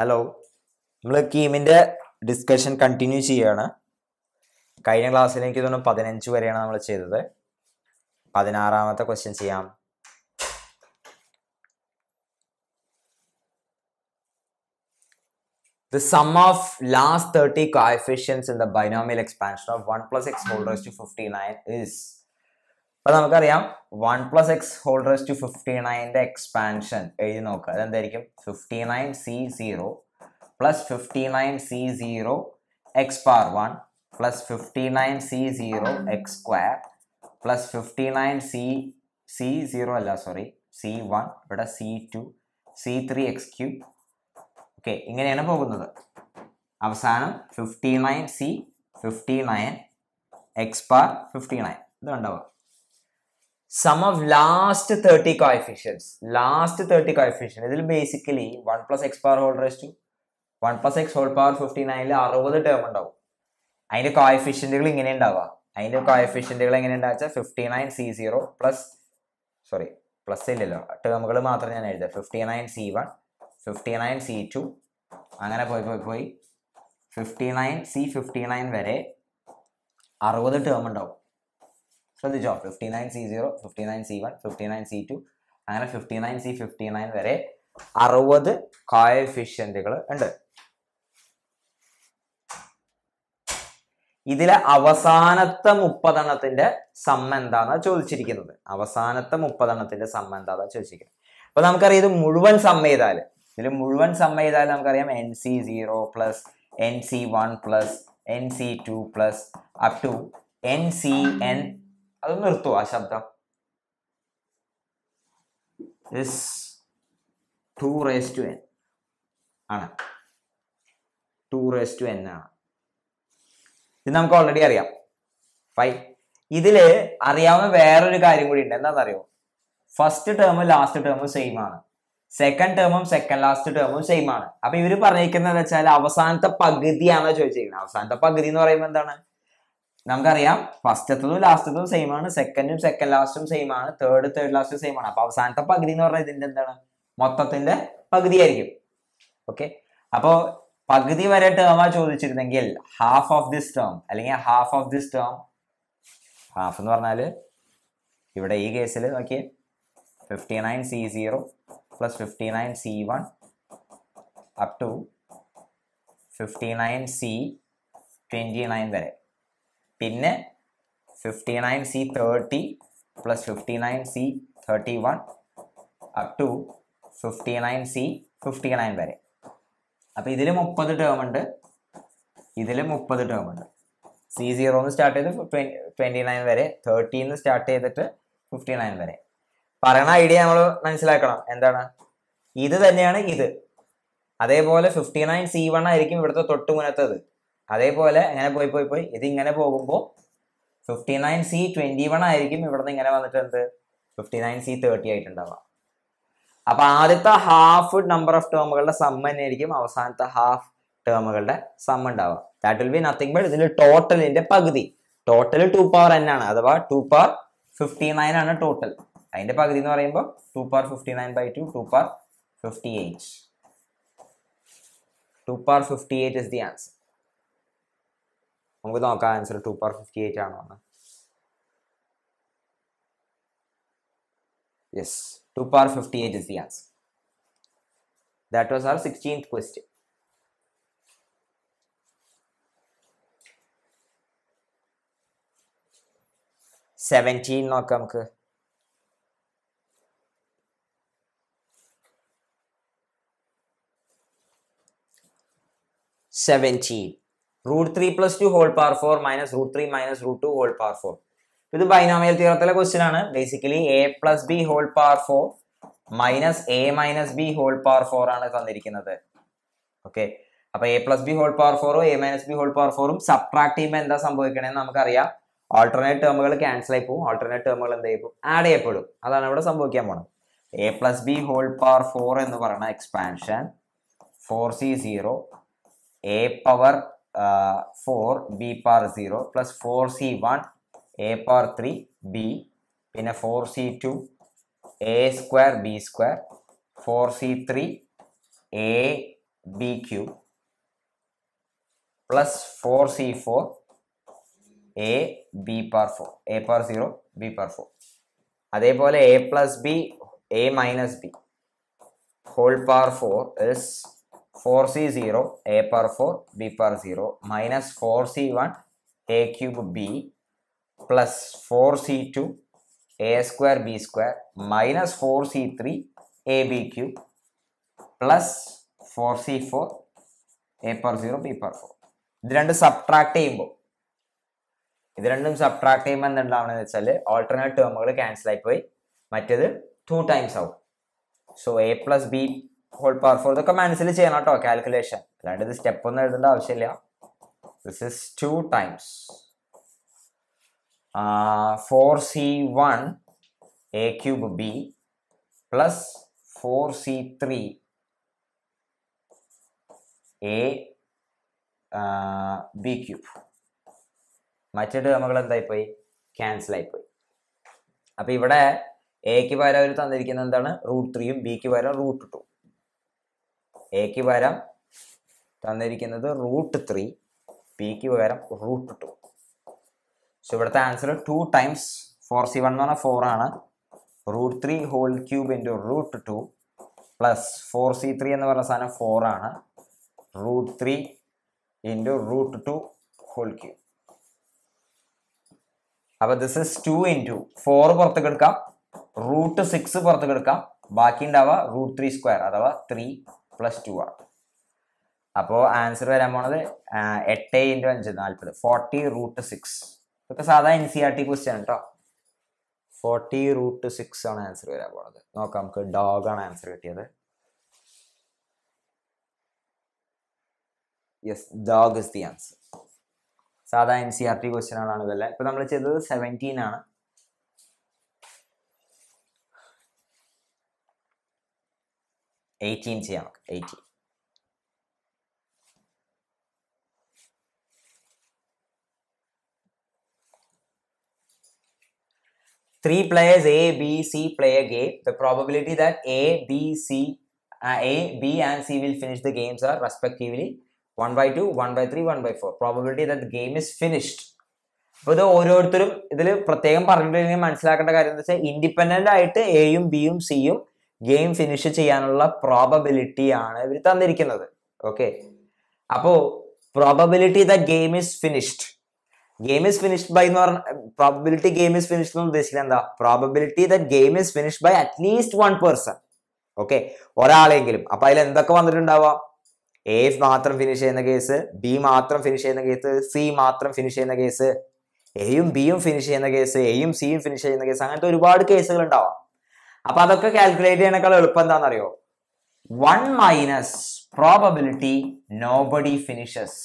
Hello നമ്മൾ കീമിൻ്റെ discussion continue ചെയ്യുകയാണ് കഴിഞ്ഞ ക്ലാസ്സിൽ എനിക്ക് തോന്നുന്നു പതിനഞ്ച് വരെയാണ് നമ്മൾ ചെയ്തത് പതിനാറാമത്തെ ക്വസ്റ്റ്യൻ ചെയ്യാം the sum of last 30 coefficients in the binomial expansion of one plus X whole to fifty nine is അപ്പൊ നമുക്കറിയാം one plus X whole raise to fifty നയൻ്റെ എക്സ്പാൻഷൻ എഴുതി നോക്കുക അതെന്തായിരിക്കും fifty nine C zero plus fifty nine C zero X power one plus fifty nine C zero X square plus fifty nine C C zero അല്ല sorry C one ഇവിടെ C two C three x cube okay ഇങ്ങനെയാണ് പോകുന്നത് അവസാനം fifty nine C fifty nine x power fifty nine ഇത് ഉണ്ടാവുക sum of last thirty coefficients last thirty coefficient ഇതിൽ basically one plus x power whole two one plus X whole power fifty നയനിൽ അറുപത് term ഉണ്ടാവും അതിന്റെ കോഫിഷ്യൻറ്റുകൾ ഇങ്ങനെ ഉണ്ടാവുക അതിന്റെ കോഫിഷ്യൻറ്റുകൾ എങ്ങനെ ഉണ്ടാ fifty nine C zero plus sorry plus ഇല്ലല്ലോ ടേമുകൾ മാത്രം ഞാൻ എഴുതാം fifty nine C one fifty nine C two അങ്ങനെ പോയി പോയി പോയി fifty nine C fifty nine വരെ അറുപത് ടേം ഉണ്ടാവും ശ്രദ്ധിച്ചോ fifty nine C zero fifty nine C one fifty nine C two അങ്ങനെ fifty nine C fifty nine വരെ അറുപത് കോയഫിഷ്യൻറ്റുകൾ ഉണ്ട് ഇതിലെ അവസാനത്തെ മുപ്പതെണ്ണത്തിന്റെ സമ്മ എന്താന്ന് ചോദിച്ചിരിക്കുന്നത് അവസാനത്തെ മുപ്പതെണ്ണത്തിന്റെ സമ്മ എന്താന്ന് ചോദിച്ചിരിക്കുന്നത് അപ്പൊ നമുക്കറിയാം ഇത് മുഴുവൻ സമ്മ ചെയ്താൽ ഇതിൽ മുഴുവൻ സമ്മ ചെയ്താൽ നമുക്കറിയാം N C zero plus N C one plus N C two plus up to N C N അത് നിർത്തോ ആ ശബ്ദം ടു റേസ് ടു എൻ ആണ് ടു റേസ് ടു എൻ ആണ് ഇത് നമുക്ക് ഓൾറെഡി അറിയാം ഫൈ ഇതില് അറിയാവുന്ന വേറൊരു കാര്യം കൂടി ഉണ്ട് എന്താണെന്നറിയോ ഫസ്റ്റ് ടേമും ലാസ്റ്റ് ടേമും സെയിം ആണ് സെക്കൻഡ് ടേമും സെക്കൻഡ് ലാസ്റ്റ് ടേമും സെയിം ആണ് അപ്പൊ ഇവര് പറഞ്ഞിരിക്കുന്നത് വെച്ചാൽ അവസാനത്തെ പകുതിയാണോ ചോദിച്ചിരിക്കുന്നത് അവസാനത്തെ പകുതി എന്ന് പറയുമ്പോൾ എന്താണ് നമുക്കറിയാം ഫസ്റ്റത്തതും ലാസ്റ്റത്തതും സെയിം ആണ് സെക്കൻഡും സെക്കൻഡ് ലാസ്റ്റും സെയിം ആണ് തേർഡ് തേർഡ് ലാസ്റ്റും സെയിം ആണ് അപ്പൊ അവസാനത്തെ പകുതി എന്ന് പറഞ്ഞാൽ ഇതിന്റെ എന്താണ് മൊത്തത്തിന്റെ ആയിരിക്കും ഓക്കെ അപ്പോ പകുതി വരെ ടേം ആ ചോദിച്ചിരുന്നെങ്കിൽ ഹാഫ് ഓഫ് ദിസ് ടേം അല്ലെങ്കിൽ half of this term half എന്ന് പറഞ്ഞാൽ ഇവിടെ ഈ കേസിൽ നോക്കിയേ fifty nine C zero plus fifty nine C one up to fifty nine C twenty nine വരെ പിന്നെ fifty nine C thirty plus fifty nine C thirty one up to fifty nine C fifty nine വരെ അപ്പോൾ ഇതിൽ മുപ്പത് term ഉണ്ട് ഇതിൽ മുപ്പത് term ഉണ്ട് സി സീറോന്ന് സ്റ്റാർട്ട് ചെയ്ത് ട്വൻറ്റി നയൻ വരെ തേർട്ടിന്ന് സ്റ്റാർട്ട് ചെയ്തിട്ട് ഫിഫ്റ്റി നയൻ വരെ പറയണ ഐഡിയ നമ്മൾ മനസ്സിലാക്കണം എന്താണ് ഇത് തന്നെയാണ് ഇത് അതേപോലെ ഫിഫ്റ്റി നയൻ സി വൺ ആയിരിക്കും ഇവിടുത്തെ തൊട്ട് മുനത്തത് അതേപോലെ ഇങ്ങനെ പോയി പോയി പോയി ഇതിങ്ങനെ പോകുമ്പോൾ fifty nine C twenty one ആയിരിക്കും ഇവിടുന്ന് ഇങ്ങനെ വന്നിട്ട് എന്ത് ഫിഫ്റ്റി നയൻ സി തേർട്ടി ആയിട്ടുണ്ടാവാം അപ്പൊ ആദ്യത്തെ ഹാഫ് നമ്പർ ഓഫ് ടേമുകളുടെ സമ്മ ആയിരിക്കും അവസാനത്തെ ഹാഫ് ടേമുകളുടെ സമ്മ ഉണ്ടാവുക that will be nothing but ഇതിൽ ടോട്ടലിന്റെ പകുതി ടോട്ടൽ ടു പവർ എൻ ആണ് അഥവാ ടു പവർ ഫിഫ്റ്റി നയൻ ആണ് ടോട്ടൽ അതിന്റെ പകുതി എന്ന് പറയുമ്പോൾ two power fifty nine by two two power fifty eight two power fifty eight is the answer നമുക്ക് നോക്കാം answer two power fifty eight ആണോ എന്ന് yes two power fifty eight is the answer that was our sixteenth question seventeen നോക്കാം നമുക്ക് seventeen root three plus two whole power four minus root three minus root two whole power four ഇത് binomial തിയറത്തിലെ question ആണ് basically A plus B whole power four minus A minus B whole power four ആണ് തന്നിരിക്കുന്നത് okay അപ്പൊ A plus B whole power ഫോറും A minus B whole power ഫോറും subtract ചെയ്യുമ്പോൾ എന്താ സംഭവിക്കണമെന്ന് നമുക്കറിയാം ആൾട്ടർനേറ്റ് ടേമുകൾ ക്യാൻസൽ ആയി പോകും ആൾട്ടർനേറ്റ് ടേമുകൾ എന്ത് ചെയ്യും ആഡ് ചെയ്യപ്പെടും അതാണ് ഇവിടെ സംഭവിക്കാൻ പോണത് A plus B whole power four എന്ന് പറയുന്ന expansion four C zero A power uh, 4 b power 0 plus 4c1 a power 3 b പിന്നെ four C two A square B square four C three A B cube plus four C four A B power four A power zero B power four അതേപോലെ A plus B A minus B whole power four is four C zero A power four B power zero minus four C one A cube B plus four C two A square B square minus four C three A B cube plus four C four A power zero B power four ഇത് രണ്ട് subtract ചെയ്യുമ്പോൾ ഇത് രണ്ടും subtract ചെയ്യുമ്പോൾ എന്തുണ്ടാവണമെന്ന് വെച്ചാൽ alternate ടേമുകൾ cancel ആയിപ്പോയി മറ്റേത് two times ആവും so A plus B whole power four ഇതൊക്കെ മനസ്സിൽ ചെയ്യണം കേട്ടോ കാൽക്കുലേഷൻ അല്ലാണ്ട് ഇത് സ്റ്റെപ്പ് ഒന്നും എഴുതേണ്ട ആവശ്യമില്ല this is two times four C one A cube B plus four C three A B cube മറ്റേ നമ്മൾ എന്തായിപ്പോയി ക്യാൻസൽ ആയിപ്പോയി അപ്പൊ ഇവിടെ എക്ക് പകരം അവർ തന്നിരിക്കുന്നത് എന്താണ് റൂട്ട് ത്രീയും ബിക്ക് പകരം റൂട്ട് ടു എക്ക് പകരം തന്നിരിക്കുന്നത് റൂട്ട് ത്രീ പിക്ക് പകരം റൂട്ട് ടു സോ ഇവിടുത്തെ answer two times four C one എന്ന് പറഞ്ഞാൽ ഫോർ ആണ് root three whole cube into root two plus four C three എന്ന് പറഞ്ഞ സാധനം ഫോർ ആണ് root three into root two whole cube അപ്പൊ this is two into four പുറത്തേക്ക് എടുക്കാം റൂട്ട് സിക്സ് പുറത്തേക്ക് എടുക്കാം ബാക്കി ഉണ്ടാവുക റൂട്ട് ത്രീ സ്ക്വയർ അഥവാ ത്രീ പ്ലസ് ടു ആണ് അപ്പോൾ ആൻസർ വരാൻ പോണത് എട്ട് ഇൻറ്റു അഞ്ച് നാൽപ്പത് ഫോർട്ടി റൂട്ട് സിക്സ് ഇതൊക്കെ സാധാ N C R T question കേട്ടോ ഫോർട്ടി റൂട്ട് സിക്സ് ആണ് ആൻസർ വരാൻ പോണത് നോക്കാം നമുക്ക് ഡോഗ് ആണ് ആൻസർ കിട്ടിയത് yes dog is the answer സാധാ N C R T question ആണ് ഇതെല്ലാം ഇപ്പൊ നമ്മൾ ചെയ്തത് സെവൻറ്റീൻ ആണ് എയ്റ്റീൻ ചെയ്യാം നമുക്ക് eighteen three players A, B, C play a game, the probability that A, B, C, uh, A, B and C will finish the games are respectively 1 by 2, 1 by 3, 1 by 4. Probability that the game is finished. അപ്പോൾ ഇത് ഓരോരുത്തരും ഇതിൽ പ്രത്യേകം പറഞ്ഞിട്ടുണ്ടെങ്കിൽ മനസ്സിലാക്കേണ്ട കാര്യം എന്ന് വെച്ചാൽ ഇൻഡിപെൻഡൻ്റ് ആയിട്ട് എയും ബിയും സിയും ഗെയിം ഫിനിഷ് ചെയ്യാനുള്ള പ്രോബബിലിറ്റി ആണ് ഇവർ തന്നിരിക്കുന്നത് ഓക്കെ അപ്പോ probability the game is finished game is finished by എന്ന് പറഞ്ഞ പ്രോബബിലിറ്റി ഗെയിം ഈസ് ഫിനിഷ്ഡ് എന്ന് ഉദ്ദേശിക്കുന്നത് എന്താ probability the game is finished by at least one person okay ഒരാളെങ്കിലും അപ്പൊ അതിൽ എന്തൊക്കെ വന്നിട്ടുണ്ടാവാം എ മാത്രം ഫിനിഷ് ചെയ്യുന്ന കേസ് ബി മാത്രം ഫിനിഷ് ചെയ്യുന്ന കേസ് സി മാത്രം ഫിനിഷ് ചെയ്യുന്ന കേസ് എയും ബിയും ഫിനിഷ് ചെയ്യുന്ന കേസ് എയും സിയും ഫിനിഷ് ചെയ്യുന്ന കേസ് അങ്ങനത്തെ ഒരുപാട് കേസുകൾ ഉണ്ടാവാം അപ്പൊ അതൊക്കെ കാൽക്കുലേറ്റ് ചെയ്യണേക്കാൾ എളുപ്പം എന്താണെന്നറിയോ one minus probability nobody finishes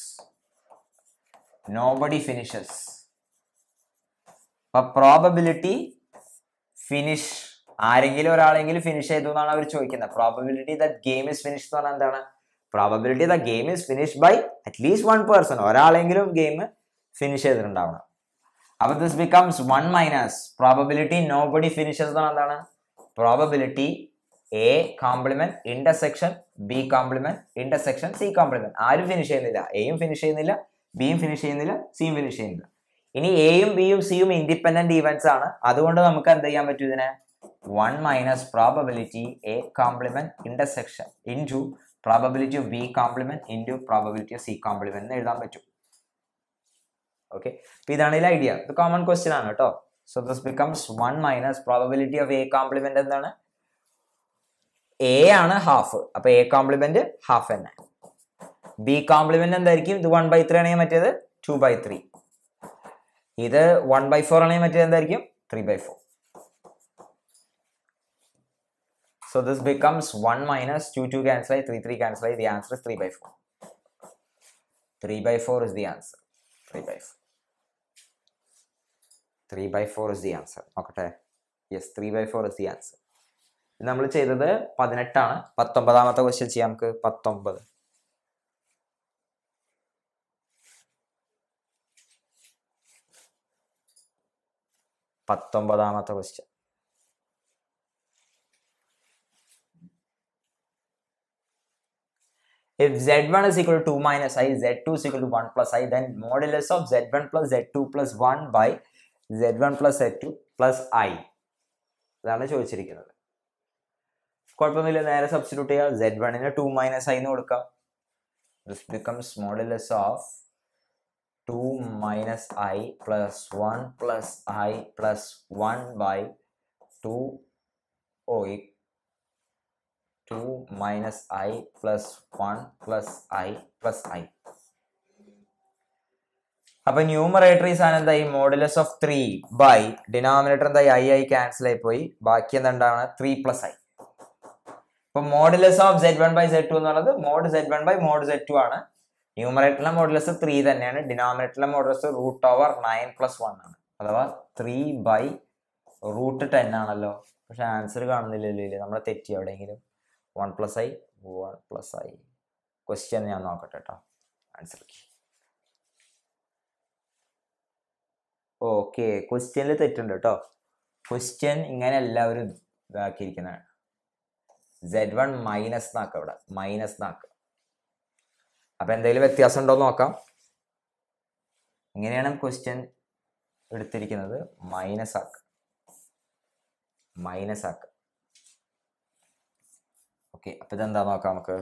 nobody finishes അപ്പൊ പ്രോബബിലിറ്റി ഫിനിഷ് ആരെങ്കിലും ഒരാളെങ്കിലും ഫിനിഷ് ചെയ്തു എന്നാണ് അവർ ചോദിക്കുന്നത് probability that game is finish എന്ന് പറഞ്ഞാൽ എന്താണ് probability the game is finish by at least one person ഒരാളെങ്കിലും ഗെയിം ഫിനിഷ് ചെയ്തിട്ടുണ്ടാവണം അപ്പൊ this becomes one minus probability nobody finishes എന്ന് പറഞ്ഞാൽ എന്താണ് probability A complement intersection B complement intersection C complement ആരും ഫിനിഷ് ചെയ്യുന്നില്ല എയും ഫിനിഷ് ചെയ്യുന്നില്ല ബിയും ഫിനിഷ് ചെയ്യുന്നില്ല സിയും ഫിനിഷ് ചെയ്യുന്നില്ല ഇനി എയും ബിയും സിയും ഇൻഡിപെൻഡന്റ് ഈവൻസ് ആണ് അതുകൊണ്ട് നമുക്ക് എന്ത് ചെയ്യാൻ പറ്റും ഇതിനെ one minus probability A complement intersection into probability of B complement into probability of C complement എഴുതാൻ പറ്റും ഓക്കെ ഇതാണ് ഇതിൽ ഐഡിയ ഇത് കോമൺ ക്വസ്റ്റ്യൻ ആണ് കേട്ടോ So this becomes 1 minus probability of A complement and then A and half. A complement half n. B complement and then 1 by 3 and 2 by 3. Either 1 by 4 and 3 by 4. So this becomes 1 minus 2 2 cancel, 3 3 cancel. The answer is 3 by 4. 3 by 4 is the answer. 3 by 4. by by is the answer. Okay. Yes, yes by by is the answer. Answer നമ്മൾ ചെയ്തത് പതിനെട്ടാണ് പത്തൊമ്പതാമത്തെ question ചെയ്യാം നമുക്ക് പത്തൊമ്പത് പത്തൊമ്പതാമത്തെ question. If Z1 is equal to 2 minus i, Z2 is equal to 1 plus i, then modulus of Z1 plus Z2 plus 1 by Z one plus Z two plus I അതാണ് ചോദിച്ചിരിക്കുന്നത് കുഴപ്പമൊന്നുമില്ല നേരെ സബ്സ്റ്റിറ്റ്യൂട്ട് ചെയ്യാം Z വണ്ണിന് to minus I എന്ന് കൊടുക്കാം this becomes modulus of two minus I plus one plus I plus one by two oh two minus I plus one plus I plus I അപ്പൊ numerator ഈ സാധനം എന്തായി modulus of three by denominator എന്തായി I I cancel ആയി പോയി ബാക്കി എന്താണ് three plus I അപ്പൊ modulus of Z one by Z two എന്നുള്ളത് mod Z one by mod Z two ആണ് ന്യൂമറേറ്ററിലെ മോഡുലസ് ത്രീ തന്നെയാണ് ഡിനോമിനേറ്ററിലെ modulus root over nine plus one ആണ് അഥവാ ത്രീ ബൈ റൂട്ട് ടെൻ ആണല്ലോ പക്ഷെ ആൻസർ കാണുന്നില്ലല്ലോ നമ്മൾ തെറ്റി എവിടെയെങ്കിലും one plus I one plus I question ഞാൻ നോക്കട്ടെ കേട്ടോ ആൻസർ ഓക്കെ ക്വസ്റ്റ്യനിൽ തെറ്റുണ്ട് കേട്ടോ ക്വസ്റ്റ്യൻ ഇങ്ങനെ എല്ലാവരും ഇതാക്കിയിരിക്കുന്നതാണ് സെഡ് വൺ മൈനസ് നാക്ക് അവിടെ മൈനസ് നാക്ക് അപ്പം എന്തെങ്കിലും വ്യത്യാസം ഉണ്ടോ നോക്കാം ഇങ്ങനെയാണ് ക്വസ്റ്റ്യൻ എടുത്തിരിക്കുന്നത് മൈനസ് ആക്ക് മൈനസ് ആക്ക് ഓക്കെ അപ്പം ഇതെന്താ നോക്കാം നമുക്ക്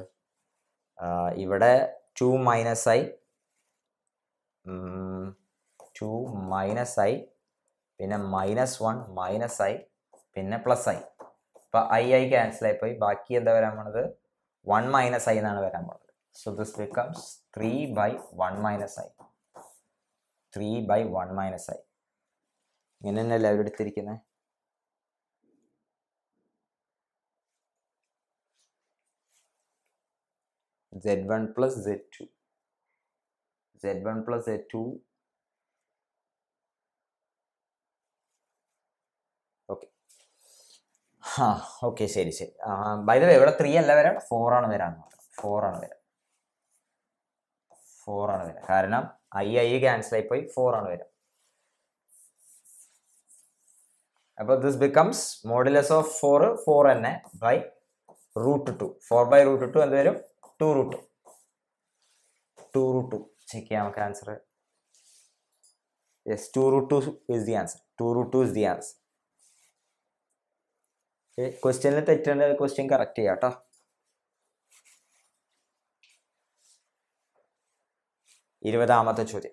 ഇവിടെ ടു മൈനസ് ആയി ടു മൈനസ് ഐ പിന്നെ മൈനസ് വൺ മൈനസ് ഐ പിന്നെ പ്ലസ് ഐ അപ്പോൾ ഐ ഐ ക്യാൻസലായി പോയി ബാക്കി എന്താ വരാൻ പോണത് വൺ മൈനസ് ഐ എന്നാണ് വരാൻ പോണത് so this becomes three by one minus I three by one minus I ഇങ്ങനെ തന്നെയല്ലേ അവരെടുത്തിരിക്കുന്നത് z1 plus z2 z1 plus z2 ആ ഓക്കെ ശരി ശരി ബൈ ദ വേ ഇവിടെ ത്രീ അല്ല വരാം ഫോർ ആണ് വരാൻ ഫോർ ആണ് വരാം ഫോർ ആണ് വരാം കാരണം ഐ ഐ ക്യാൻസൽ ആയി പോയി ഫോർ ആണ് വരാം അപ്പൊ this becomes modulus of four four തന്നെ by root two four by root two എന്ത് വരും two root two root two check ചെയ്യാം നമുക്ക് answer yes two root two is the answer two root two is the answer question तेटे question correct इत चौद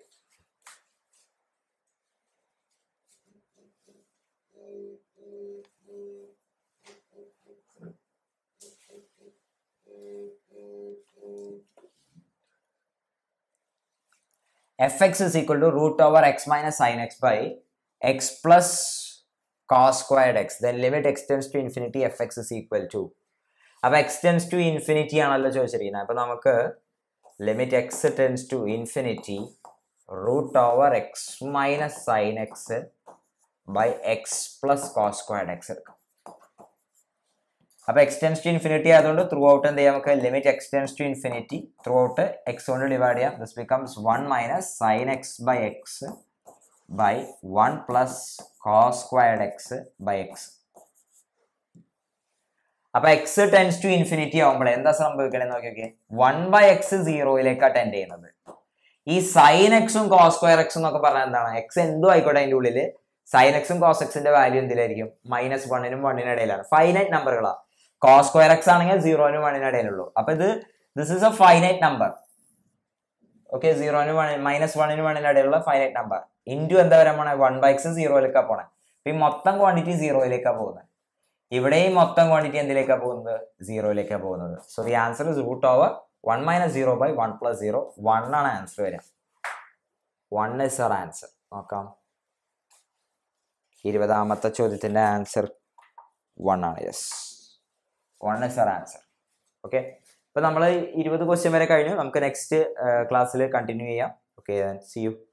f एक्सलू root over x minus sine x by x plus cos squared x. Then limit x tends to infinity f x is equal to. അപ്പോൾ x tends to infinity ആണല്ലോ ചോദിച്ചിരിക്കുന്നത് അപ്പോൾ നമുക്ക് limit x tends to infinity root over x minus sine x by x plus cos squared x എടുക്കാം അപ്പോൾ x tends to infinity ആയതുകൊണ്ട് throughout എന്ത് ചെയ്യാം നമുക്ക് limit x tends to infinity throughout x കൊണ്ട് ഡിവൈഡ് ചെയ്യാം this becomes one minus sine x by x by one plus cos squared x by x അപ്പൊ x tends to infinity ആവുമ്പോൾ എന്താ സംഭവിക്കണേ നോക്കിയൊക്കെ വൺ ബൈ എക്സ് സീറോയിലേക്കാണ് tend ചെയ്യുന്നത് ഈ സൈൻ എക്സും കോസ് സ്ക്വയർ എക്സ് എന്നൊക്കെ പറഞ്ഞാൽ എന്താണ് എക്സ് എന്തും ആയിക്കോട്ടെ അതിൻ്റെ ഉള്ളിൽ സൈൻ എക്സും കോസ് എക്സിന്റെ വാല്യൂ എന്തിലായിരിക്കും മൈനസ് വണ്ണിനും വണ്ണിനും ഇടയിലാണ് ഫൈനൈറ്റ് നമ്പറുകളാണ് കോസ് സ്ക്വയർ എക്സ് ആണെങ്കിൽ സീറോനും വണ്ണിനും ഇടയിലുള്ളൂ അപ്പൊ ഇത് this is a finite number okay സീറോനും വൺ മൈനസ് വണ്ണിനും വണ്ണിനും ഇടയിലുള്ള ഫൈനൈറ്റ് നമ്പർ ഇൻറ്റു എന്താ വരാൻ പോണേ വൺ ബൈ എക്സ് സീറോയിലേക്കാണ് പോണേ അപ്പം ഈ മൊത്തം ക്വാണ്ടിറ്റി സീറോയിലേക്കാണ് പോകുന്നത് ഇവിടെ ഈ മൊത്തം ക്വാണ്ടിറ്റി എന്തിലേക്കാണ് പോകുന്നത് സീറോയിലേക്കാണ് പോകുന്നത് so the answer is root over one minus zero by one plus zero one ആണ് ആൻസർ വരിക വൺ ഇസ് അവർ ആൻസർ നോക്കാം ഇരുപതാമത്തെ ചോദ്യത്തിൻ്റെ ആൻസർ വൺ ആണ് yes one is our answer okay അപ്പം നമ്മൾ ഇരുപത് ക്വസ്റ്റ്യൻ വരെ കഴിഞ്ഞു നമുക്ക് നെക്സ്റ്റ് ക്ലാസ്സിൽ കണ്ടിന്യൂ ചെയ്യാം ഓക്കെ സി യു